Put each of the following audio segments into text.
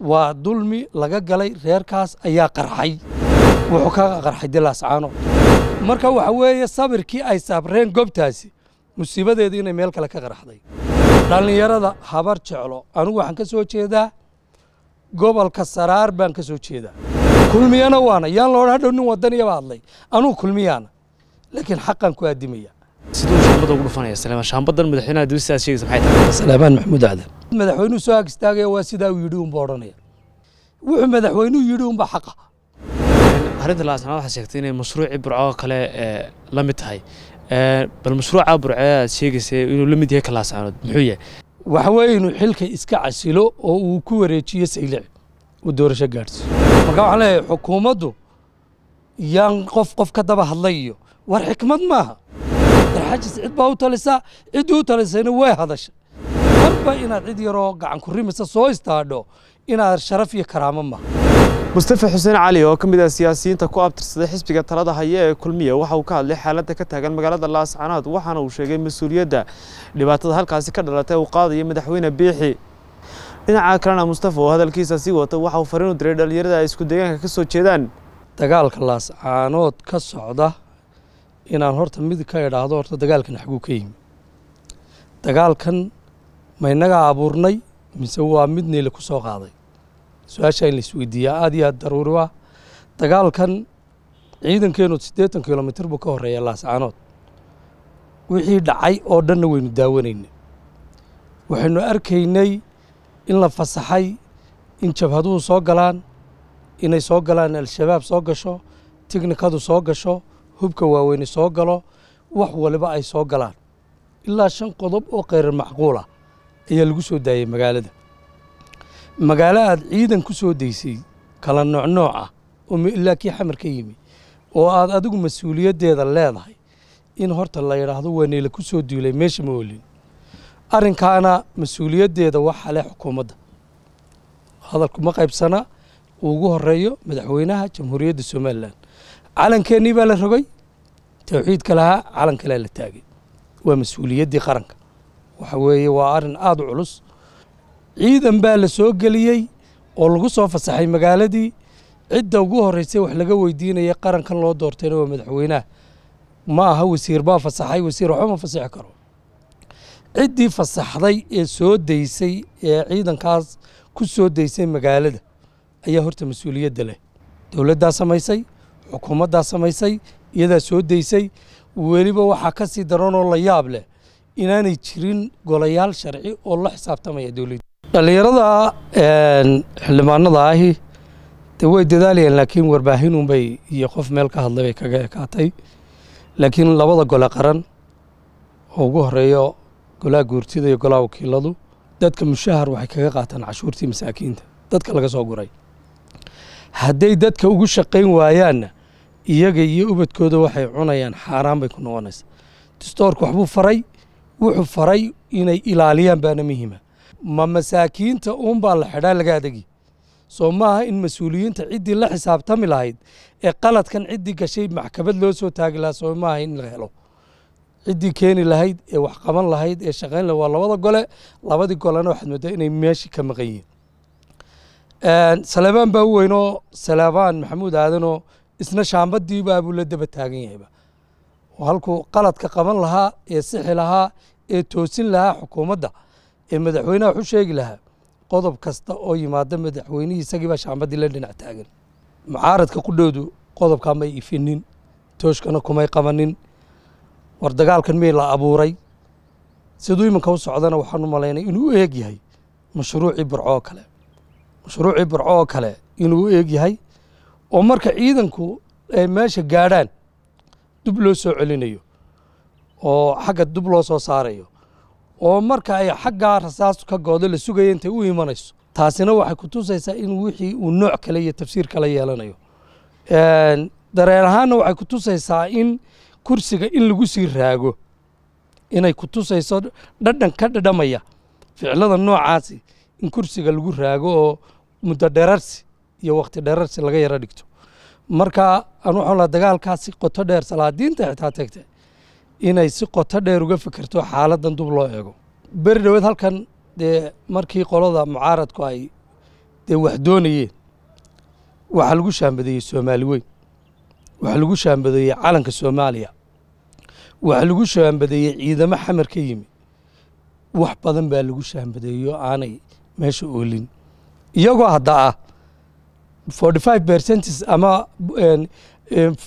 waa dulmi laga galay reerkaas ayaa qarxay wuxuu ka qarxay dilaascaano marka waxa weeye sabirkii ay sabreen gobtaasi musiibadeedu inay meel kale ka qarxday dhallinyarada habar jeclo anigu waxaan ka soo jeedaa gobolka saraar baan ka soo jeedaa kulmiyana waana yaan loodha dhow nin wadaniyaba hadlay anugu kulmiyaana laakiin xaqan ku aadimaya siduu shaambadan ugu dhufanaya salaamaan shaambadan madaxweynaha dawladda sheegaysa maxay tahay salaamaan maxamuud acdan madaxweynuhu soo hagstaagayo waa sidaa uu yidhi unba odhanaya wuxuu madaxweynuhu yidhi unba xaqa arrinta laasnaa waxaa sheegtay inay mashruucii burcoo kale eh, la mid tahay eh, bal mashruuca burco aad sheegaysay inuu la mid yahay ka laasaanood muxuu yahay waxa weeye inuu xilka iska casilo oo uu ku wareejiyo saylici uu doorasho gaadhsiyo marka waxaan leeyahay xukuumaddu yaan qof qof ka daba hadlayiyo war xikmad maaha darxajis cid baa u talisaa ciddii u talisayna way hadasha walba inaad cid yaroo gacan ku rimaysa soo istaadho inaad sharaf iyo karaamo maha mustafa xuseen cali oo ka mid ah siyaasiyiinta ku abtirsaday xisbiga talada haya ee kulmiya waxa uu ka hadlay xaaladda ka taagan magaalada laascanaad waxaana uu sheegay mas-uuliyadda dhibaatada halkaasi ka dhalatay uu qaadaya madaxweyne biixi dhinaca kalena mustafa oo hadalkiisa sii wata waxa uu fariin u diray dhallinyarada ay isku deegaanka ka soo jeedaan dagaalka laascaanood ka socda inaan horta mid ka idhaahdo horta dagaalkan xaguu ka yimi dagaalkan ma innagaa abuurnay mise waa mid niile ku soo qaaday su-aashaa in laisweydiiyaa aad iyo aad daruuri ah dagaalkan ciidankeenu siddeetan kilomitr buu ka horeeya laascanood wixii dhacay oo dhanna waynu daawanayna waxaynu arkaynay in la fasaxay in jabhaduhu soo galaan inay soo galaan al-shabaab soo gasho tiknikadu soo gasho hubka waaweyne soo galo wax waliba ay soo galaan ilaa shan qodob oo kheyrar macquul ah ayaa lagu soo daayay magaalada magaalo aad ciidan ku soo daysay kala noocnooc ah oo ilaa kii xamar ka yimi oo aad adigu mas-uuliyaddeeda leedahay in horta la yidhaahdo waanayla ku soo duulay meesha ma olin arrinkaana mas-uuliyaddeeda waxaa leh xukuumadda hadalku ma qaybsana ugu horeeyo madaxweynaha jamhuuriyadda somalilan calankeennii baa la rogay towxiidka lahaa calan kalea la taagay waa mas-uuliyaddii qaranka waxa weeye waa arrin aad u culus ciidan baa la soo geliyey oo lagu soo fasaxay magaaladii cidda ugu horreysay wax laga weydiinaya qarankan loo doortayna waa madaxweynaha ma aha wasiir baa fasaxay wasiir waxba fasaxi karo ciddii fasaxday ee soo daysay ee ciidankaas ku soo daysay magaalada ayaa horta mas-uuliyadda leh dowladdaa samaysay xukuumaddaa samaysay iyadaa soo daysay weliba waxaa ka sii daranoo la yaab leh inaanay jirin golayaal sharci oo la xisaabtamaya dowladda dhallinyarada xildhibaanada ahi de way dadaalayaan laakiin warbaahinunbay iyo qof meel ka hadlay bay kaga ekaatay laakiin labada gole qaran oo ugu horeeyo golaha guurtida iyo golaha wakiiladu dadka mushahar waxay kaga qaataan cashuurtii masaakiinta dadka laga soo guray hadday dadka ugu shaqayn waayaanna iyaga iyo ubadkooda waxay cunayaan xaaraan bay ku noqonaysaa distoorka waxbuu faray wuxuu faray inay ilaaliyaan baana muhiima ma masaakiinta uunbaa la xidhaa laga adegi soo maaha in mas-uuliyiinta ciddii la xisaabtami lahayd ee qaladkan ciddii gashay maxkamad loo soo taagi lahaa soo maaha in la helo ciddii keeni lahayd ee wax qaban lahayd ee shaqayn lahayd waa labada gole labadii golena waxaad moodaa inay meeshi ka maqan yihiin salebaan baa u weynoo salebaan maxamuud aadanoo isna shaambadiibaabuu la daba taagan yahayba halkuu qaladka qaban lahaa ee sixi lahaa ee toosin lahaa xukuumadda ee madaxweynaha waxu sheegi lahaa qodob kasta oo yimaada madaxweynihii isagiibaa baa la dhinac taagan mucaaradka qudhoodu qodobkaa may ifinin tooshkana kumay qabanin war dagaalkan mey la abuuray siduu iminka u socdana waxaan u malaynay inuu u eeg yahay mashruucii burco oo kale mashruucii burco oo kale inuu u eeg yahay oo marka ciidanku ay meesha gaadhaan dub loo soo celinayo oo xagga dub loo soo saarayo oo marka ay xaggaa rasaas ka goodo la sugayo intay u imanayso taasina waxay ku tusaysaa in wixii uu nooc kale iyo tafsiir kala yeelanayo dareen ahaanna waxay ku tusaysaa in kursiga in lagu sii raago inay ku tusayso dhadhan ka dhadhamaya ficlada noocaasi in kursiga lagu raago oo muddo dherarsi iyo wakhti dherarsi laga yaro dhigto marka anu xunla dagaalkaa si qoto dheer salaadiinta xitaa tagta inay si qoto dheer uga fikirto xaaladan dub loo eego beri dhaweed halkan dee markii qolada mucaaradku ay dee wax doonayeen waxaa lagu shaambadeeyey soomaali weyn waxaa lagu shaambadeeyey calanka soomaaliya waxaa lagu shaambadeeyey ciidamo xamar ka yimi wax badan baa lagu shaambadeeyo aanay meesha oolin iyagoo hadda ah forty five percentis ama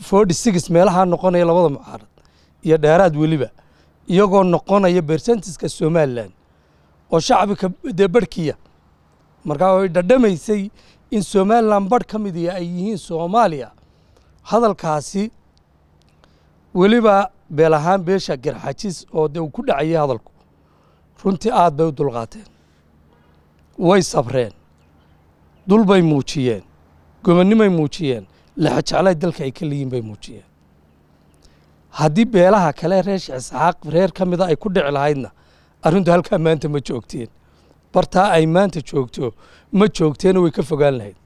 forty six meelahaa noqonaya labada mucaarad iyo dheeraad weliba iyagoo noqonaya bersentiska somalilan oo shacbika dee barhkiya markaa way dhadhamaysay in somalilan barh ka midiya ay yihiin soomaaliya hadalkaasi weliba beel ahaan beesha garxajis oo dee uu ku dhacayay hadalku runtii aada bay u dulqaateen way sabreen dul bay muujiyeen gobonnimay muujiyeen lexojeclay dalka ay ka leeyihin bay muujiyeen haddii beelaha kale reer isxaaq reer ka mida ah ay ku dhici lahaydna arrintu halkaa maanta ma joogteen bartaa ay maanta joogto ma joogteeno way ka fogaan lahayd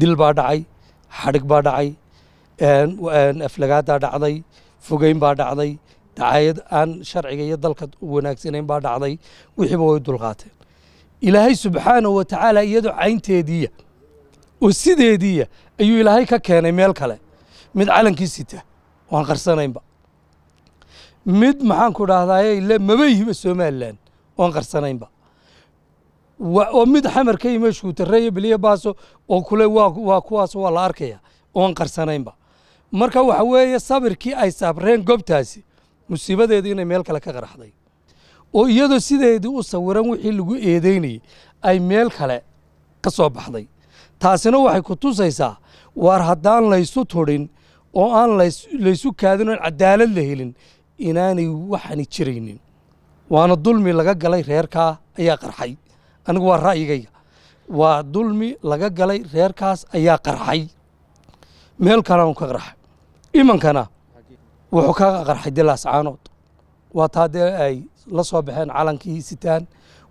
dil baa dhacay xadhig baa dhacay aflagaadaa dhacday fogeyn baa dhacday dacaayad aan sharciga iyo dalka wanaagsanayn baa dhacday wixiiba way dulqaateen ilaahay subxaanahu wa tacaala iyadoo caynteediiya oo sideediiya ayuu ilaahay ka keenay meel kale mid calankii sita waan qarsanaynba mid maxaanku dhahdaayey le maba yihiba somalilan waan qarsanaynba oo mid xamar ka yima shuutarreeyo biliyo baaso oo kule waa kuwaas waa la arkaya oan qarsanaynba marka waxa weeye sabirkii ay sabreen gobtaasi musiibadeedii inay meel kale ka qaraxday oo iyadoo sideedii u sawiran wixii lagu eedeynayey ay meel kale ka soo baxday taasina waxay ku tusaysaa waar haddaan laysu tudhin oo aan laysu kaadin oon cadaalad la helin inaanay waxani jiraynin waana dulmi laga galay reerkaa ayaa qarxay anigu waa ra'yigayga waa dulmi laga galay reerkaas ayaa qarxay meel kalaanu ka qarxay imankana wuxuu ka qarxay dilaas caanood waa taa dee ay la soo baxeen calankii sitaan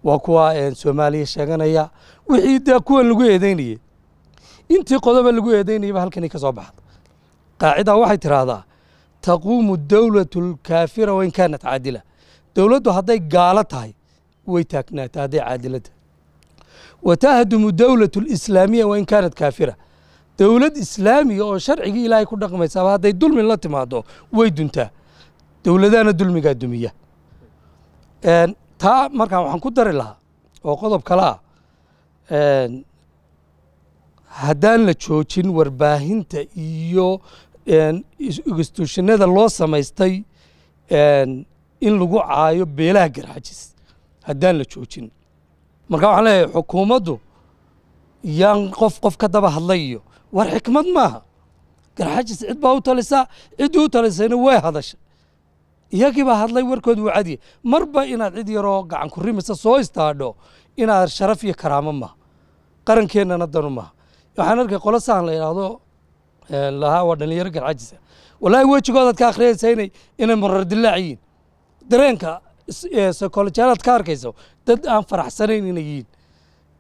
waa kuwa soomaaliya sheeganaya wixii dee kuwan lagu eedeynayay intii qodoba lagu eedaynayaba halkani ka soo baxda qaacidaa waxay tidhaahdaa taquumu dowlatu alkaafira wain kaanat caadila dowladdu hadday gaalo tahay way taagnaata hadday caadila tahay wa tahdumu dowlatu alislaamiya wain kaanat kaafira dowlad islaamiga oo sharcigii ilaahay ku dhaqmaysaaba hadday dulmi la timaado way duntaa dowladahana dulmigaa dumiya taa markaan waxaan ku dari lahaa oo qodob kale ah haddaan la joojin warbaahinta iyo istuushinada loo samaystay in lagu caayo beelaha garxajis haddaan la joojin marka waxaan leeyahay xukuumaddu yaan qof qof ka daba hadlayiyo war xikmad maaha garxajis cid baa u talisaa ciddii u talisayna way hadasha iyagiibaa hadlay warkood wuu cadiya marba inaad cid yaroo gacan ku rimisa soo istaadho inaad sharaf iyo karaamo maha qarankeennana danu maaha waxaan arkay qolo saan la yidhaahdo lahaa waa dhalinyaro garcajisa ah. wallaahi wejigoodaad ka akhriyaysa inay inay marar yihiin dareenka sokoljaalaad ka arkayso dad aan faraxsanayn inay yihiin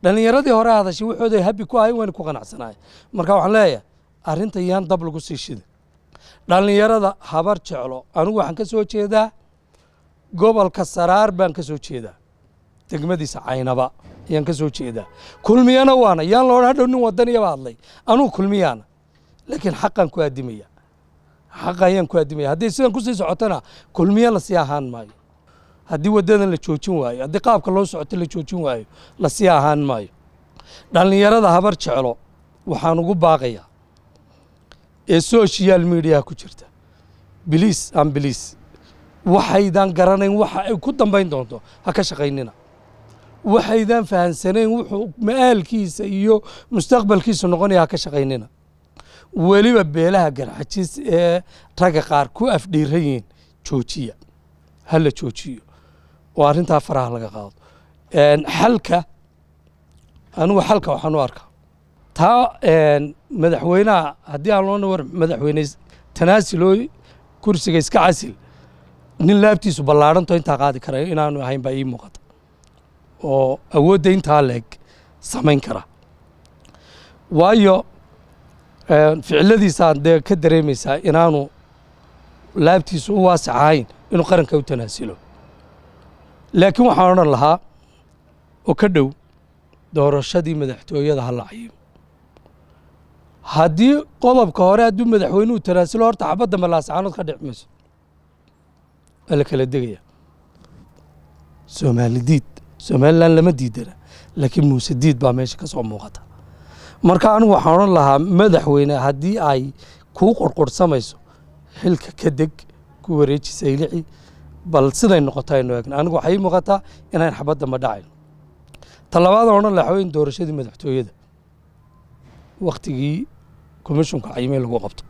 dhalinyaradii hore hadashay waxooday habi ku ahay wayna ku qanacsanaay marka waxaan leeyahay arrinta yaan dab lagu sii shida dhallinyarada habar jeclo anigu waxaan ka soo jeedaa gobolka saraar baan ka soo jeedaa degmadiisa caynaba ayaan kasoo jeedaa kulmiyana waana yaan loodha hadhow nin wadaniyaba hadlay anuu kulmiyaana laakiin xaqaan ku aadimaya xaqa ayaan ku aadimaya haddii sidan kusii socotana kulmiya lasii ahaan maayo haddii wadadan la joojin waayo haddii qaabka loo socoto la joojin waayo lasii ahaan maayo dhallinyarada habar jeclo waxaan ugu baaqayaa ee social mediaha ku jirta biliis aan biliis waxaydaan garanayn waxa ay ku dambayn doonto ha ka shaqaynina waxaydaan fahansaneen wuxuu ma'aalkiisa iyo mustaqbalkiisa noqonayaa ka shaqaynina weliba beelaha garxajis ee ragga qaar ku afdhiiran yihiin joojiya hala joojiyo oo arrintaa faraha laga qaado xalka anugu xalka waxaan u arkaa taa madaxweynaha haddii aan loona war madaxweyne tanaasil oo kursiga iska casil nin laabtiisu ballaadhanto intaa qaadi karayo inaanu ahayn baa ii muuqata oo awoodda intaa leeg samayn kara waayo eh, ficiladiisaan dee ka dareemaysaa inaanu laabtiisa u waasaxahayn inuu qaranka u tanaasilo laakiin waxaan odhan lahaa oo ka dhow doorashadii madaxtooyada ha la cayibo haddii qodobka hore hadduu madaxweynuhu tanaasulo horta xabad dambe laascaanood ka dhic mayso waa la kala degaya soomaali diid somalilan lama diidana laakiin muuse diid baa meesha kasoo muuqata marka anigu waxaan odhan lahaa madaxweyne haddii ay kuu qorqorsamayso xilka ka deg ku wareeji saylici bal siday noqoto aynu eegna anigu waxay muuqataa inayn xabadda ma dhacayno ta odhan lahaa waxaa doorashadii madaxtooyada wakhtigii komishonka cayimee lagu qabto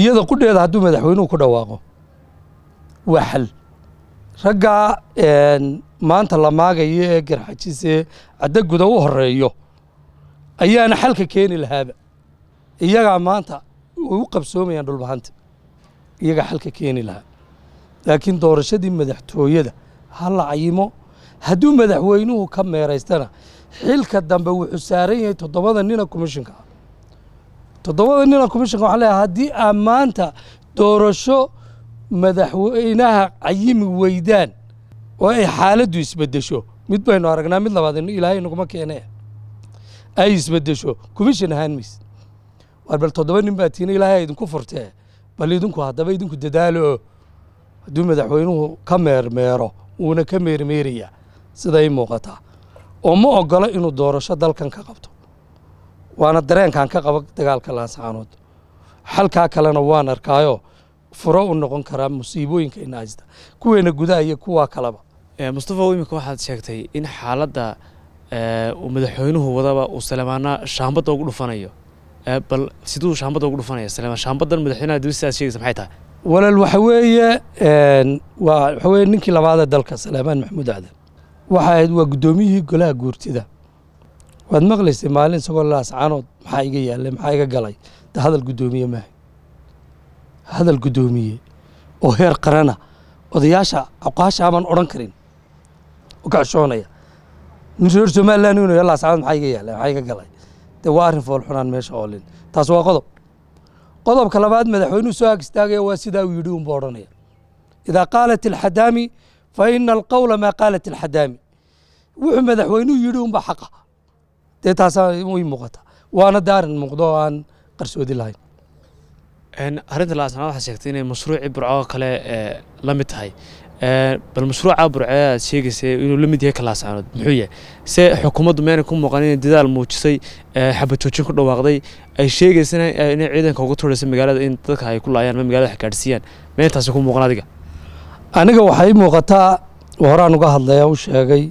iyada qudheeda hadduu madaxweynuhu ku dhawaaqo waa xal raggaa maanta la maagayo ee garxajis ee u horeeyo ayaana xalka keeni lahaaba iyagaa maanta way u qabsoomayaan dhulbahanta iyagaa xalka keeni lahaa laakiin doorashadii madaxtooyada ha la cayimo hadduu madaxweynuhu ka meeraystana xilka dambe wuxuu saaran yahay toddobada nina commishinka ah. toddobada nina commishinka waxaa leeyahay haddii aad maanta doorasho madaxweynaha cayimi weydaan oo ay xaaladdu isbeddesho mid baynu aragnaa mid labaad ilaahay naguma keenee ay isbeddesho commission ahaan mays waar bal toddoba nin baa tiina ilaahay idinku furtee bal idinku haddaba idinku dadaalo hadduu madaxweynuhu ka meermeero wuuna ka meermeeraya siday muuqataa oo ma ogolo inuu doorasho dalkan ka qabto waana dareenkan ka qabo dagaalka laansacanood xalkaa kalena waan arkaayo furo u noqon karaa musiibooyinka in haysta kuweena gudaha iyo kuwaa kalaba eh, mustafa iminka waxaad sheegtay in xaaladda eh, madaxweynuhu wadaba uu salamaana shaambadda ugu dhufanayo eh, bal siduu shaambadda ugu dhufanaya salamaan shaambadan madaxweynaha dawladda aad sheegaysa maxay tahay walaal waxa weeye waa waxa weeye ninkii labaadee dalka salaamaan maxamuud acdan waxa ahayd waa guddoomiyihii golaha guurtida waad maqlaysay maalin isagoo laascaanood maxaa iga yaalay maxaa iga galay de hadal guddoomiye maaha hadal guddoomiye oo heer qarana odayaasha aqaasha amaan ah odhan karin oo ka reer somalilan inuu yalla saacad maxaa iga yaala maxaa iga galay dee waa arrin foolxunaan meesha oolin taas waa qodob qodobka labaad madaxweynuhu soo hag istaagaya waa sidaa uu yidhi unba odhanaya idaa qaalat alxadaami fa ina alqawla maa qaalat alxadaami wuxuu madaxweynuhu yidhi unba xaqa dee taasaa ii muuqata waana daarin muuqdo oo aan qarsoodi lahayn arinta laasna waxaa sheegtay inay mashruuci burcoo kale eh, la mid tahay eh, bal mashruuca burce aad sheegaysay inuu la mid yahay kalaasanood muxuu yahay se xukuumaddu meena ku muuqan inay dadaal muujisay eh, xabajoojin ku dhawaaqday ay sheegaysana inay ciidanka uga tuuraysa magaalada in dadka ay ku laayaan ma magalada wax gaadhsiiyaan meen ku muuqan adiga aniga waxay muuqataa horaan uga hadlaya u sheegay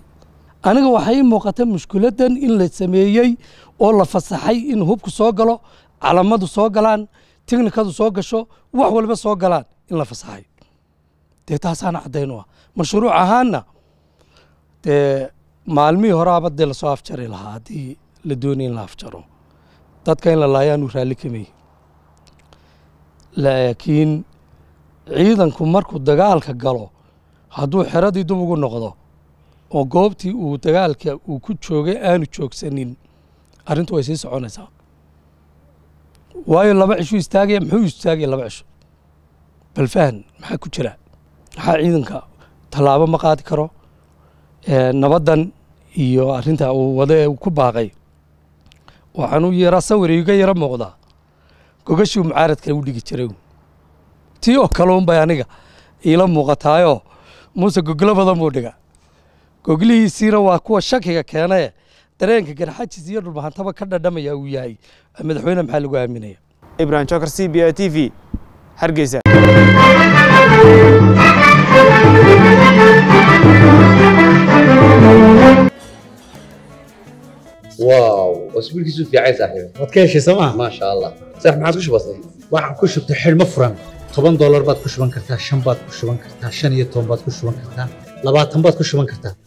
aniga waxay muuqata mushkiladan in la sameeyey oo la fasaxay in hubku soo galo calamadu soo galaan tiknikadu soo gasho wax walba soo galaan in la fasaxay dee taasaana caddaynu ah mashruuc ahaanna dee maalmihii horaaba dee lasoo afjari lahaa haddii la doonay in la afjaro dadka in la laayaanuu raalli kamey laakiin ciidanku markuu dagaalka galo hadduu xeradii dub ugu noqdo oo goobtii uu dagaalka uu ku joogay aanu joogsanin arrintu way sii soconaysaa waayo laba cishu istaagaya muxuu istaagaya laba cisho bal fahan maxaa ku jira maxaa ciidanka tallaabo ma qaadi karo nabaddan iyo arrintaa uu wada ee uu ku baaqay waxaan yara sawir iga yaro muuqdaa gogashuu mucaaradkale u dhigi jiray tii oo kale unbay aniga iila muuqataayoo muuse goglo badan buu dhiga goglihiisiina waa kuwa shakiga keenaye dareenka garxajis iyo dhulbahantaba ka dhadhamaya uu yahay madaxweyne maxaa lagu aaminaya ibrahim jokar c b i t v hargeysa واو اسبوع كيسو في عايز صاحبي ما تكيش سما ما شاء الله صح معك كش بسيط waxaan ku shubtay xilmo furan toban doolar baad ku shuban kartaa shan baad ku shuban kartaa shan iyo toban baad ku shuban kartaa labaatan baad ku shuban kartaa